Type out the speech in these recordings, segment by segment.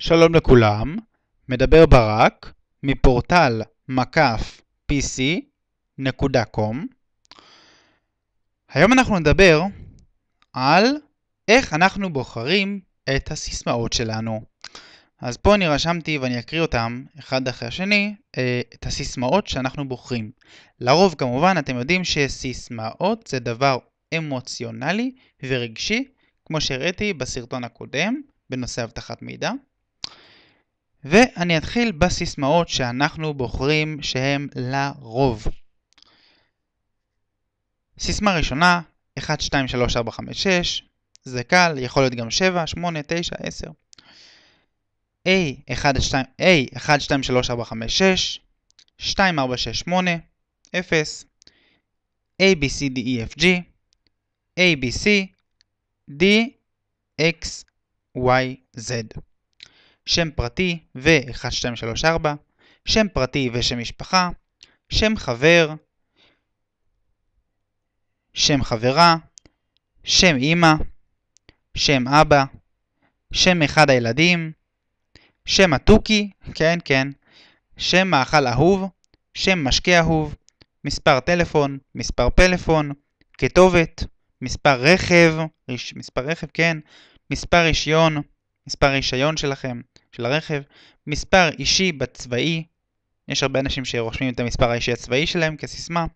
שלום לכולם, מדבר ברק מפורטל מקף pc.com היום אנחנו נדבר על איך אנחנו בוחרים את הסיסמאות שלנו. אז פה אני רשמתי ואני אקריא אותם אחד אחרי השני אה, את הסיסמאות שאנחנו בוחרים. לרוב כמובן אתם יודעים שסיסמאות זה דבר אמוציונלי ורגשי כמו שהראיתי בסרטון הקודם בנושא אבטחת מידע. ואני אתחיל בסיסמאות שאנחנו בוחרים שהן לרוב. סיסמה ראשונה, 1, 2, 3, 4, 5, 6, זה קל, יכול להיות גם 7, 8, 9, 10. A, 1, 2, A, 1, 2, 3, 4, 5, 6, 2, 4, 6, 8, 0, A, B, C, D, E, F, G, A, B, C, D, X, Y, Z. שם פרטי ו-1234, שם פרטי ושם משפחה, שם חבר, שם חברה, שם אמא, שם אבא, שם אחד הילדים, שם התוכי, כן כן, שם מאכל אהוב, שם משקה אהוב, מספר טלפון, מספר פלאפון, כתובת, מספר רכב, מספר רכב כן, מספר רישיון, מספר רישיון שלכם, של הרכב, מספר אישי בצבאי, יש הרבה אנשים שרושמים את המספר האישי הצבאי שלהם כסיסמה,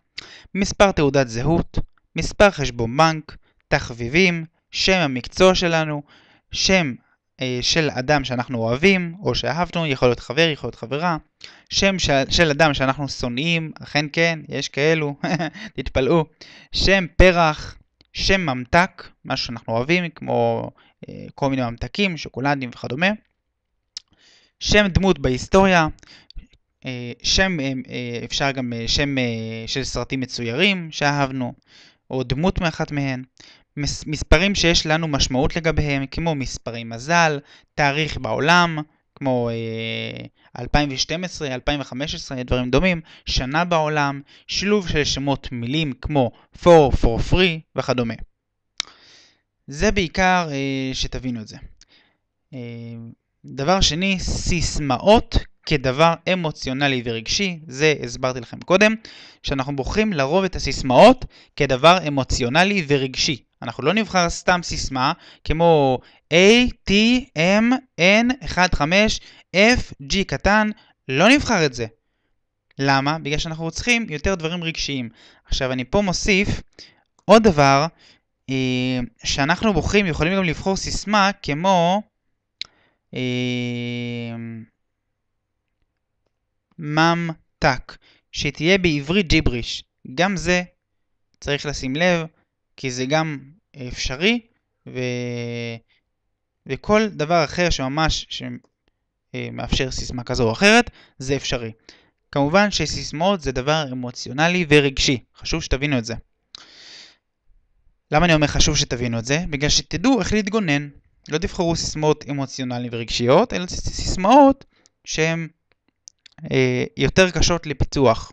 מספר תעודת זהות, מספר חשבון בנק, תחביבים, שם המקצוע שלנו, שם אה, של אדם שאנחנו אוהבים או שאהבנו, יכול להיות חבר, יכול להיות חברה, שם ש... של אדם שאנחנו שונאים, אכן כן, יש כאלו, תתפלאו, שם פרח, שם ממתק, משהו שאנחנו אוהבים, כמו אה, כל מיני ממתקים, שוקולדים וכדומה, שם דמות בהיסטוריה, אה, שם, אה, אה, אפשר גם שם של סרטים מצוירים שאהבנו, או דמות מאחת מהן, מספרים שיש לנו משמעות לגביהם, כמו מספרי מזל, תאריך בעולם, כמו 2012, 2015, דברים דומים, שנה בעולם, שילוב של שמות מילים כמו for, for free וכדומה. זה בעיקר שתבינו את זה. דבר שני, סיסמאות כדבר אמוציונלי ורגשי, זה הסברתי לכם קודם, שאנחנו בוחרים לרוב את הסיסמאות כדבר אמוציונלי ורגשי. אנחנו לא נבחר סתם סיסמה כמו A, T, M, N, 1, 5, F, G קטן, לא נבחר את זה. למה? בגלל שאנחנו צריכים יותר דברים רגשיים. עכשיו אני פה מוסיף עוד דבר, אה, שאנחנו בוחרים, יכולים גם לבחור סיסמה כמו אה, ממתק, שתהיה בעברית ג'יבריש. גם זה צריך לשים לב, כי זה גם אפשרי, ו... וכל דבר אחר שממש שמאפשר סיסמה כזו או אחרת, זה אפשרי. כמובן שסיסמאות זה דבר אמוציונלי ורגשי, חשוב שתבינו את זה. למה אני אומר חשוב שתבינו את זה? בגלל שתדעו איך להתגונן. לא תבחרו סיסמאות אמוציונליות ורגשיות, אלא סיסמאות שהן אה, יותר קשות לפיצוח.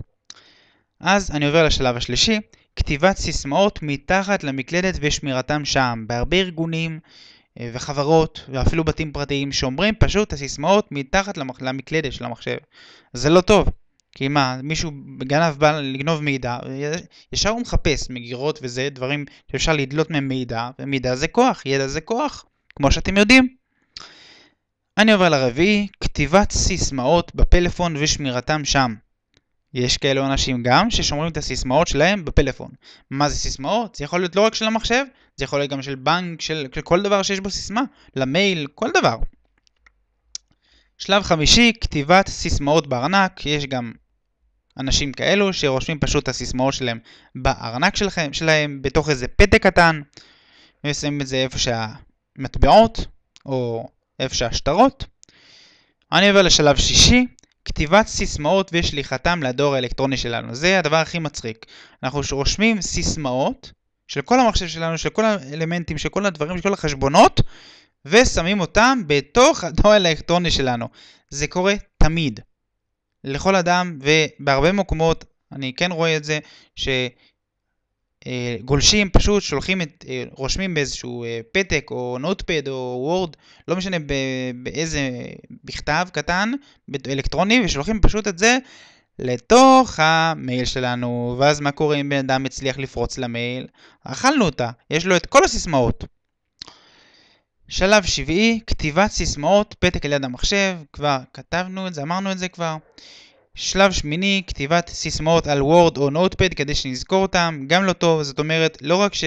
אז אני עובר לשלב השלישי, כתיבת סיסמאות מתחת למקלדת ושמירתם שם. בהרבה ארגונים אה, וחברות ואפילו בתים פרטיים שומרים פשוט את הסיסמאות מתחת למח... למקלדת של המחשב. זה לא טוב. כי מה, מישהו בגנב בא לגנוב מידע, ישר הוא מחפש מגירות וזה, דברים שאפשר לדלות מהם מידע, ומידע זה כוח, ידע זה כוח. כמו שאתם יודעים. אני עובר לרביעי, כתיבת סיסמאות בפלאפון ושמירתם שם. יש כאלו אנשים גם ששומרים את הסיסמאות שלהם בפלאפון. מה זה סיסמאות? זה יכול להיות לא רק של המחשב, זה יכול להיות גם של בנק, של, של כל דבר שיש בו סיסמה, למייל, כל דבר. שלב חמישי, כתיבת סיסמאות בארנק, יש גם אנשים כאלו שרושמים פשוט את הסיסמאות שלהם בארנק שלכם, שלהם בתוך איזה פתק קטן, ושמים את זה איפה שה... מטבעות או איפה שהשטרות. אני עובר לשלב שישי, כתיבת סיסמאות ושליחתם לדור האלקטרוני שלנו. זה הדבר הכי מצחיק. אנחנו רושמים סיסמאות של כל המחשב שלנו, של כל האלמנטים, של כל הדברים, של כל החשבונות, ושמים אותם בתוך הדור האלקטרוני שלנו. זה קורה תמיד. לכל אדם, ובהרבה מקומות, אני כן רואה את זה, ש... אה, גולשים פשוט שולחים את, אה, רושמים באיזשהו אה, פתק או נוטפד או וורד, לא משנה באיזה בכתב קטן, אלקטרוני, ושולחים פשוט את זה לתוך המייל שלנו, ואז מה קורה אם בן אדם הצליח לפרוץ למייל? אכלנו אותה, יש לו את כל הסיסמאות. שלב שביעי, כתיבת סיסמאות, פתק על יד המחשב, כבר כתבנו את זה, אמרנו את זה כבר. שלב שמיני, כתיבת סיסמאות על וורד או נוטפד כדי שנזכור אותם, גם לא טוב, זאת אומרת, לא רק ש...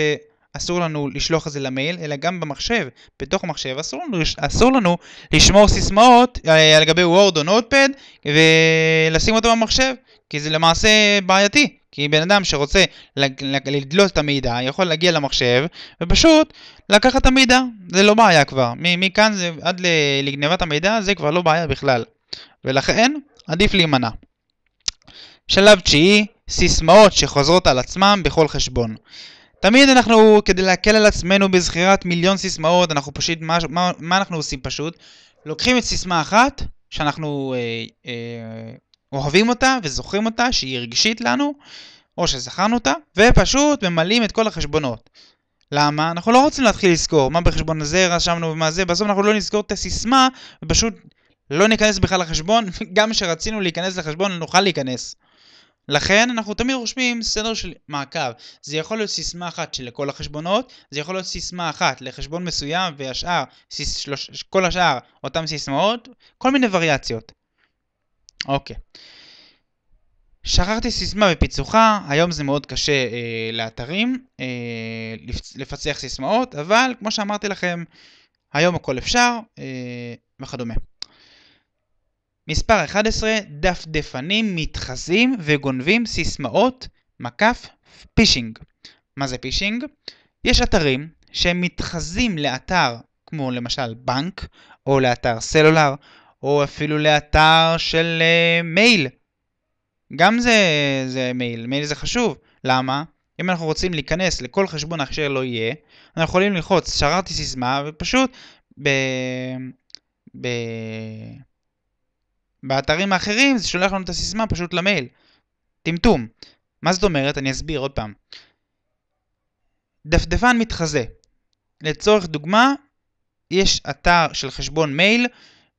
אסור לנו לשלוח את זה למייל, אלא גם במחשב, בתוך המחשב, אסור לנו, אסור לנו לשמור סיסמאות אה, על גבי וורד או נוטפד ולשים אותו במחשב, כי זה למעשה בעייתי. כי בן אדם שרוצה לדלות את המידע, יכול להגיע למחשב ופשוט לקחת את המידע, זה לא בעיה כבר. מכאן זה, עד לגנבת המידע זה כבר לא בעיה בכלל. ולכן, עדיף להימנע. שלב תשיעי, סיסמאות שחוזרות על עצמם בכל חשבון. תמיד אנחנו, כדי להקל על עצמנו בזכירת מיליון סיסמאות, אנחנו פשוט, מה, מה, מה אנחנו עושים פשוט? לוקחים את סיסמה אחת, שאנחנו אה, אה, אוהבים אותה וזוכרים אותה, שהיא רגשית לנו, או שזכרנו אותה, ופשוט ממלאים את כל החשבונות. למה? אנחנו לא רוצים להתחיל לזכור מה בחשבון הזה רשמנו ומה זה, בסוף אנחנו לא נזכור את הסיסמה, ופשוט לא ניכנס בכלל לחשבון, גם כשרצינו להיכנס לחשבון נוכל להיכנס. לכן אנחנו תמיד רושמים סדר של מעקב. זה יכול להיות סיסמה אחת של כל החשבונות, זה יכול להיות סיסמה אחת לחשבון מסוים והשאר, סיס, שלוש, כל השאר אותן סיסמאות, כל מיני וריאציות. אוקיי. שכחתי סיסמה בפיצוחה, היום זה מאוד קשה אה, לאתרים אה, לפצח סיסמאות, אבל כמו שאמרתי לכם, היום הכל אפשר אה, וכדומה. מספר 11, דפדפנים מתחזים וגונבים סיסמאות, מקף, פישינג. מה זה פישינג? יש אתרים שהם מתחזים לאתר כמו למשל בנק, או לאתר סלולר, או אפילו לאתר של uh, מייל. גם זה, זה מייל, מייל זה חשוב. למה? אם אנחנו רוצים להיכנס לכל חשבון אשר לא יהיה, אנחנו יכולים ללחוץ שרתי סיסמה ופשוט ב... ב... באתרים האחרים זה שולח לנו את הסיסמה פשוט למייל. טמטום. מה זאת אומרת? אני אסביר עוד פעם. דפדפן מתחזה. לצורך דוגמה, יש אתר של חשבון מייל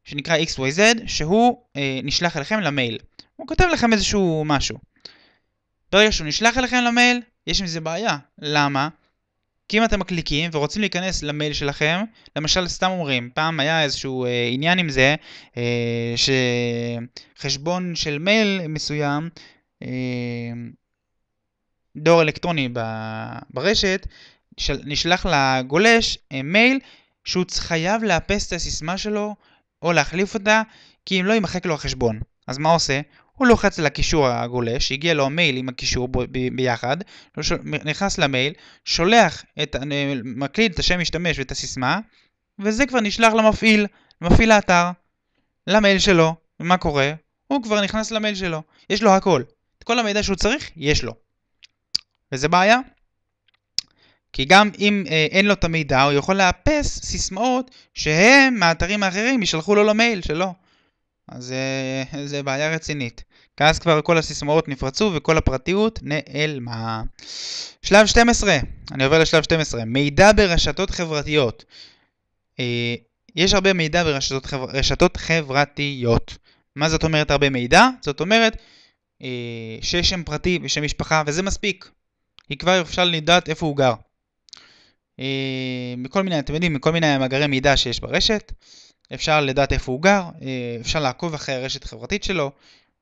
שנקרא XYZ, שהוא אה, נשלח אליכם למייל. הוא כותב לכם איזשהו משהו. ברגע שהוא נשלח אליכם למייל, יש עם זה בעיה. למה? כי אם אתם מקליקים ורוצים להיכנס למייל שלכם, למשל סתם אומרים, פעם היה איזשהו אה, עניין עם זה, אה, שחשבון של מייל מסוים, אה, דואר אלקטרוני ב, ברשת, של, נשלח לגולש אה, מייל שהוא חייב לאפס את הסיסמה שלו או להחליף אותה, כי אם לא יימחק לו החשבון. אז מה עושה? הוא לוחץ על הקישור הגולש, הגיע לו המייל עם הקישור ב- ב- ביחד, נכנס למייל, שולח, את, אה, מקליד את השם משתמש ואת הסיסמה, וזה כבר נשלח למפעיל, למפעיל האתר, למייל שלו, ומה קורה? הוא כבר נכנס למייל שלו, יש לו הכל, את כל המידע שהוא צריך, יש לו. וזה בעיה, כי גם אם אה, אין לו את המידע, הוא יכול לאפס סיסמאות שהם, מהאתרים האחרים, ישלחו לו למייל שלו. אז אה, זה בעיה רצינית. כי אז כבר כל הסיסמאות נפרצו וכל הפרטיות נעלמה. שלב 12, אני עובר לשלב 12, מידע ברשתות חברתיות. אה, יש הרבה מידע ברשתות חבר... חברתיות. מה זאת אומרת הרבה מידע? זאת אומרת אה, שיש שם פרטי ושם משפחה וזה מספיק. כי כבר אפשר לדעת איפה הוא גר. מכל מיני, אתם יודעים, מכל מיני מאגרי מידע שיש ברשת. אפשר לדעת איפה הוא גר, אה, אפשר לעקוב אחרי הרשת החברתית שלו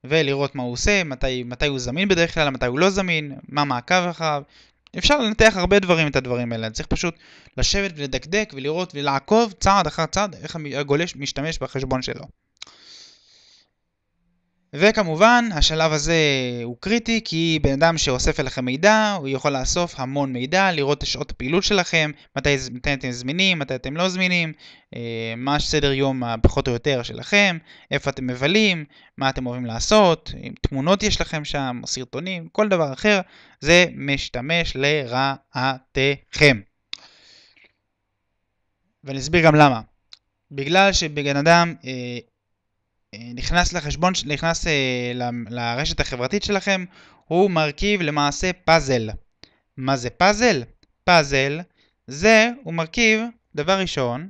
ולראות מה הוא עושה, מתי, מתי הוא זמין בדרך כלל, מתי הוא לא זמין, מה מעקב אחריו. אפשר לנתח הרבה דברים את הדברים האלה, צריך פשוט לשבת ולדקדק ולראות ולעקוב צעד אחר צעד איך הגולש משתמש בחשבון שלו. וכמובן, השלב הזה הוא קריטי כי בן אדם שאוסף אליכם מידע, הוא יכול לאסוף המון מידע, לראות את שעות הפעילות שלכם, מתי, מתי אתם זמינים, מתי אתם לא זמינים, אה, מה סדר יום הפחות או יותר שלכם, איפה אתם מבלים, מה אתם אוהבים לעשות, אם תמונות יש לכם שם, או סרטונים, כל דבר אחר, זה משתמש לרעתכם. ואני אסביר גם למה. בגלל שבן אדם אה, נכנס לחשבון, נכנס אה, לרשת החברתית שלכם, הוא מרכיב למעשה פאזל. מה זה פאזל? פאזל זה, הוא מרכיב, דבר ראשון,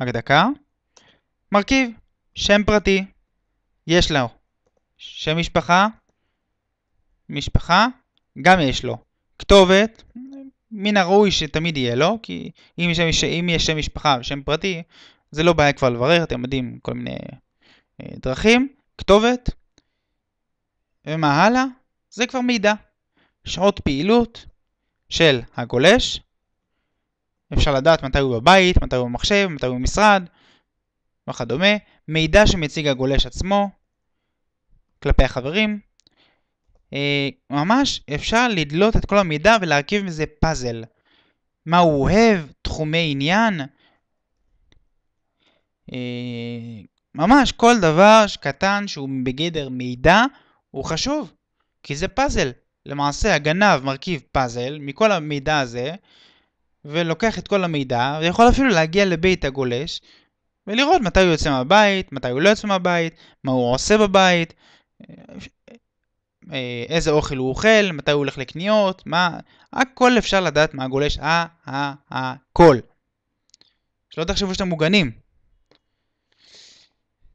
רק דקה, מרכיב שם פרטי, יש לו שם משפחה, משפחה, גם יש לו. כתובת, מן הראוי שתמיד יהיה לו, כי אם יש, אם יש שם משפחה ושם פרטי, זה לא בעיה כבר לברר, אתם יודעים, כל מיני אה, דרכים, כתובת, ומה הלאה? זה כבר מידע. שעות פעילות של הגולש, אפשר לדעת מתי הוא בבית, מתי הוא במחשב, מתי הוא במשרד, וכדומה. מידע שמציג הגולש עצמו כלפי החברים. אה, ממש אפשר לדלות את כל המידע ולהרכיב מזה פאזל. מה הוא אוהב, תחומי עניין, אה, ממש כל דבר קטן שהוא בגדר מידע הוא חשוב, כי זה פאזל. למעשה הגנב מרכיב פאזל מכל המידע הזה, ולוקח את כל המידע, ויכול אפילו להגיע לבית הגולש, ולראות מתי הוא יוצא מהבית, מתי הוא לא יוצא מהבית, מה הוא עושה בבית, אה, איזה אוכל הוא אוכל, מתי הוא הולך לקניות, מה... הכל אפשר לדעת מה הגולש, הכל. שלא תחשבו שאתם מוגנים.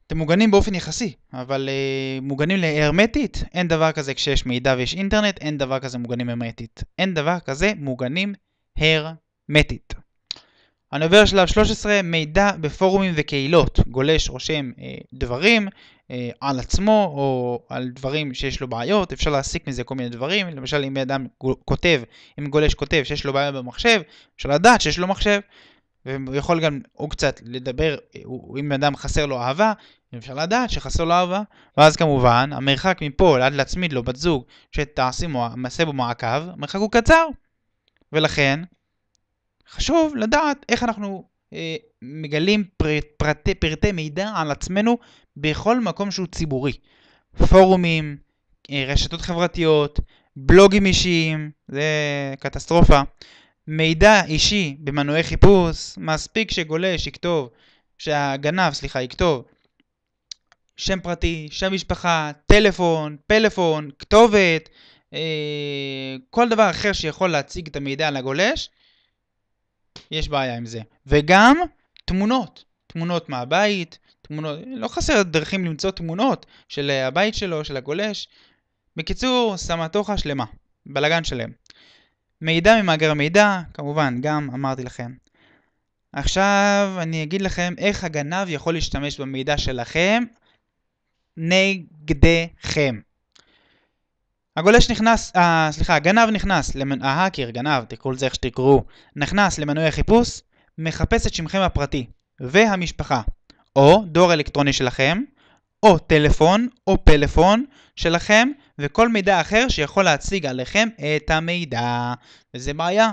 אתם מוגנים באופן יחסי, אבל uh, מוגנים להרמטית, אין דבר כזה כשיש מידע ויש אינטרנט, אין דבר כזה מוגנים הרמטית. אין דבר כזה מוגנים הרמטית. אני עובר לשלב 13, מידע בפורומים וקהילות. גולש רושם אה, דברים אה, על עצמו או על דברים שיש לו בעיות, אפשר להסיק מזה כל מיני דברים. למשל, אם אדם כותב, אם גולש כותב שיש לו בעיה במחשב, אפשר לדעת שיש לו מחשב. והוא יכול גם, הוא קצת לדבר, הוא, אם אדם חסר לו אהבה, אפשר לדעת שחסר לו אהבה. ואז כמובן, המרחק מפה עד להצמיד לו בת זוג שתעשי, מעשה בו מעקב, המרחק הוא קצר. ולכן, חשוב לדעת איך אנחנו אה, מגלים פרט, פרטי, פרטי מידע על עצמנו בכל מקום שהוא ציבורי. פורומים, אה, רשתות חברתיות, בלוגים אישיים, זה קטסטרופה. מידע אישי במנועי חיפוש, מספיק שגולש יכתוב, שהגנב, סליחה, יכתוב שם פרטי, שם משפחה, טלפון, פלאפון, כתובת, אה, כל דבר אחר שיכול להציג את המידע הגולש, יש בעיה עם זה. וגם תמונות, תמונות מהבית, תמונות, לא חסר דרכים למצוא תמונות של הבית שלו, של הגולש. בקיצור, סמטוחה שלמה, בלגן שלם. מידע ממאגר מידע, כמובן, גם אמרתי לכם. עכשיו אני אגיד לכם איך הגנב יכול להשתמש במידע שלכם נגדכם. הגולש נכנס, אה, סליחה, הגנב נכנס, למנ... אה, ההאקר, גנב, תקראו לזה איך שתקראו, נכנס למנוי החיפוש, מחפש את שמכם הפרטי והמשפחה, או דואר אלקטרוני שלכם, או טלפון או פלאפון שלכם, וכל מידע אחר שיכול להציג עליכם את המידע, וזה בעיה.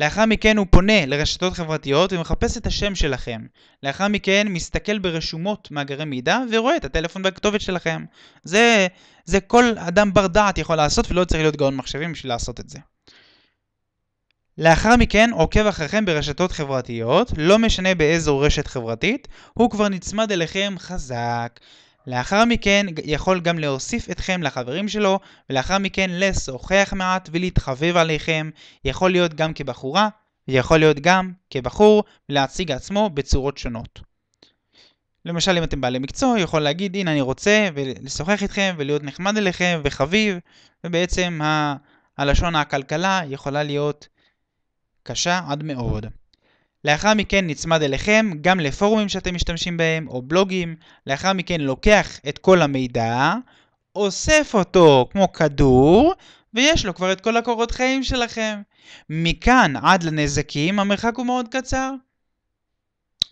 לאחר מכן הוא פונה לרשתות חברתיות ומחפש את השם שלכם. לאחר מכן מסתכל ברשומות מאגרי מידע ורואה את הטלפון והכתובת שלכם. זה, זה כל אדם בר דעת יכול לעשות ולא צריך להיות גאון מחשבים בשביל לעשות את זה. לאחר מכן עוקב אחריכם ברשתות חברתיות, לא משנה באיזו רשת חברתית, הוא כבר נצמד אליכם חזק. לאחר מכן יכול גם להוסיף אתכם לחברים שלו, ולאחר מכן לשוחח מעט ולהתחבב עליכם, יכול להיות גם כבחורה, ויכול להיות גם כבחור, ולהציג עצמו בצורות שונות. למשל אם אתם בעלי מקצוע, יכול להגיד הנה אני רוצה לשוחח איתכם ולהיות נחמד אליכם וחביב, ובעצם ה... הלשון העקלקלה יכולה להיות קשה עד מאוד. לאחר מכן נצמד אליכם גם לפורומים שאתם משתמשים בהם או בלוגים, לאחר מכן לוקח את כל המידע, אוסף אותו כמו כדור, ויש לו כבר את כל הקורות חיים שלכם. מכאן עד לנזקים המרחק הוא מאוד קצר.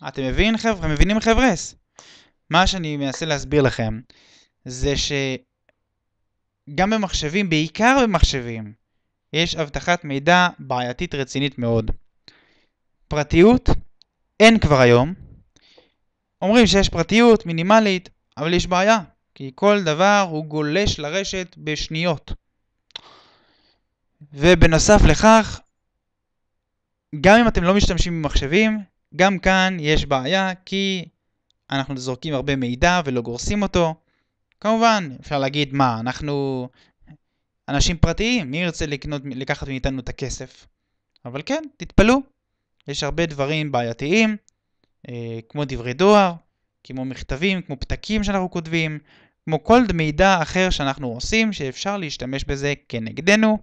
אתם מבינים חבר'ה? מבינים חבר'ס? מה שאני מנסה להסביר לכם זה שגם במחשבים, בעיקר במחשבים, יש אבטחת מידע בעייתית רצינית מאוד. פרטיות אין כבר היום. אומרים שיש פרטיות מינימלית, אבל יש בעיה, כי כל דבר הוא גולש לרשת בשניות. ובנוסף לכך, גם אם אתם לא משתמשים במחשבים, גם כאן יש בעיה, כי אנחנו זורקים הרבה מידע ולא גורסים אותו. כמובן, אפשר להגיד מה, אנחנו אנשים פרטיים, מי ירצה לקנות, לקחת מאיתנו את הכסף? אבל כן, תתפלאו, יש הרבה דברים בעייתיים, אה, כמו דברי דואר, כמו מכתבים, כמו פתקים שאנחנו כותבים, כמו כל מידע אחר שאנחנו עושים שאפשר להשתמש בזה כנגדנו,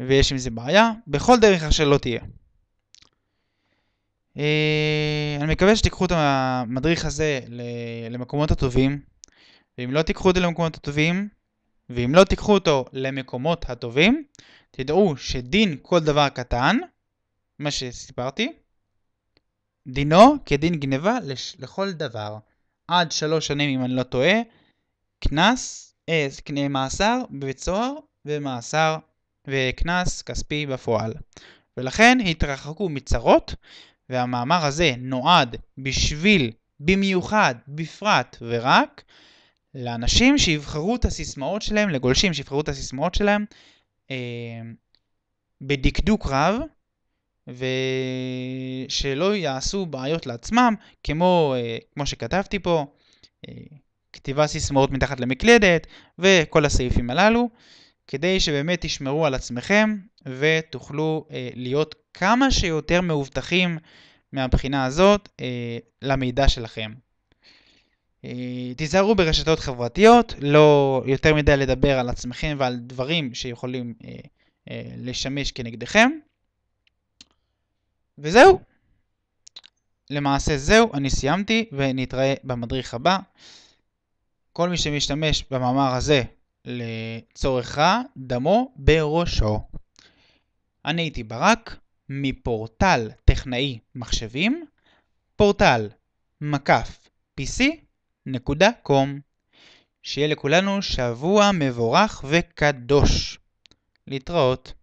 ויש עם זה בעיה, בכל דרך אשר לא תהיה. אה, אני מקווה שתיקחו את המדריך הזה למקומות הטובים, ואם לא תיקחו אותו למקומות הטובים, ואם לא תיקחו אותו למקומות הטובים, תדעו שדין כל דבר קטן מה שסיפרתי, דינו כדין גניבה לש... לכל דבר. עד שלוש שנים, אם אני לא טועה, קנס, אה, קנה מאסר בבית סוהר ומאסר וקנס כספי בפועל. ולכן התרחקו מצרות, והמאמר הזה נועד בשביל, במיוחד, בפרט ורק, לאנשים שיבחרו את הסיסמאות שלהם, לגולשים שיבחרו את הסיסמאות שלהם, אה, בדקדוק רב, ושלא יעשו בעיות לעצמם, כמו, אה, כמו שכתבתי פה, אה, כתיבה סיסמאות מתחת למקלדת וכל הסעיפים הללו, כדי שבאמת תשמרו על עצמכם ותוכלו אה, להיות כמה שיותר מאובטחים מהבחינה הזאת למידע שלכם. תיזהרו ברשתות חברתיות, לא יותר מדי לדבר על עצמכם ועל דברים שיכולים לשמש כנגדכם. וזהו. למעשה זהו, אני סיימתי ונתראה במדריך הבא. כל מי שמשתמש במאמר הזה לצורך דמו בראשו. אני הייתי ברק, מפורטל טכנאי מחשבים, פורטל מקף pc.com. שיהיה לכולנו שבוע מבורך וקדוש. להתראות.